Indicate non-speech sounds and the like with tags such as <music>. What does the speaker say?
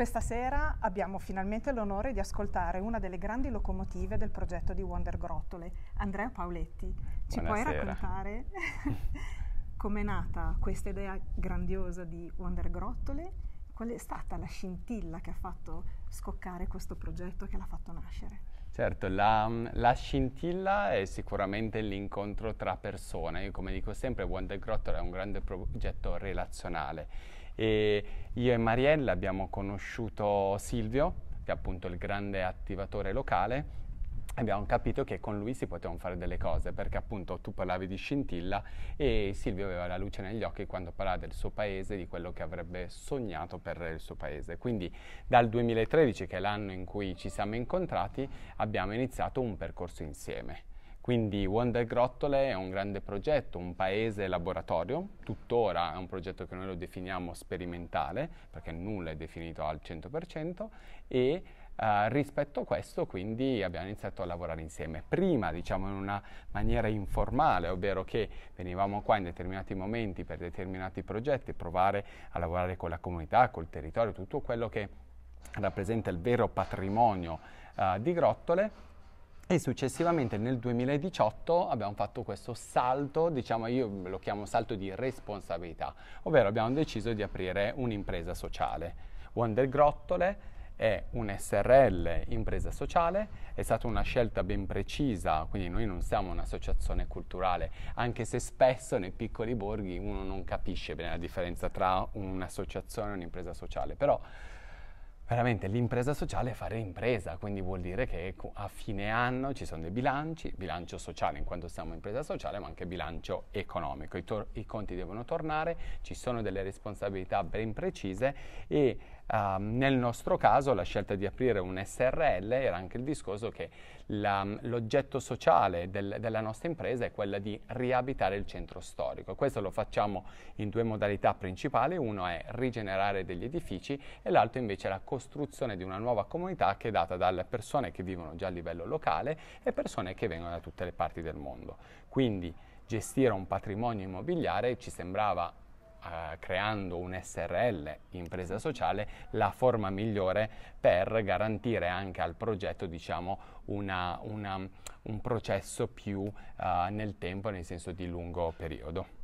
Questa sera abbiamo finalmente l'onore di ascoltare una delle grandi locomotive del progetto di Wonder Grottole, Andrea Paoletti. Ci Buonasera. puoi raccontare <laughs> com'è nata questa idea grandiosa di Wonder Grottole? Qual è stata la scintilla che ha fatto scoccare questo progetto, che l'ha fatto nascere? Certo, la, la, scintilla è sicuramente l'incontro tra persone. Io come dico sempre, Wonder del Grotto è un grande progetto relazionale. E io e Marielle abbiamo conosciuto Silvio, che è appunto il grande attivatore locale, abbiamo capito che con lui si potevano fare delle cose, perché appunto tu parlavi di scintilla e Silvio aveva la luce negli occhi quando parlava del suo paese, di quello che avrebbe sognato per il suo paese. Quindi dal 2013, che è l'anno in cui ci siamo incontrati, abbiamo iniziato un percorso insieme. Quindi Wonder Grottole è un grande progetto, un paese laboratorio, tuttora è un progetto che noi lo definiamo sperimentale, perché nulla è definito al 100%, e eh, rispetto a questo quindi abbiamo iniziato a lavorare insieme, prima diciamo in una maniera informale, ovvero che venivamo qua in determinati momenti per determinati progetti, provare a lavorare con la comunità, col territorio, tutto quello che rappresenta il vero patrimonio uh, di Grottole e successivamente nel 2018 abbiamo fatto questo salto, diciamo io lo chiamo salto di responsabilità, ovvero abbiamo deciso di aprire un'impresa sociale. Wonder Grottole è un SRL impresa sociale, è stata una scelta ben precisa, quindi noi non siamo un'associazione culturale, anche se spesso nei piccoli borghi uno non capisce bene la differenza tra un'associazione e un'impresa sociale, però veramente l'impresa sociale è fare impresa, quindi vuol dire che a fine anno ci sono dei bilanci, bilancio sociale in quanto siamo impresa sociale, ma anche bilancio economico. I, tor- i conti devono tornare, ci sono delle responsabilità ben precise e Uh, nel nostro caso la scelta di aprire un SRL era anche il discorso che la, l'oggetto sociale del, della nostra impresa è quella di riabitare il centro storico. Questo lo facciamo in due modalità principali, uno è rigenerare degli edifici e l'altro invece è la costruzione di una nuova comunità che è data dalle persone che vivono già a livello locale e persone che vengono da tutte le parti del mondo. Quindi gestire un patrimonio immobiliare ci sembrava eh, creando un SRL, impresa sociale, la forma migliore per garantire anche al progetto diciamo, una, una, un processo più eh, nel tempo, nel senso di lungo periodo.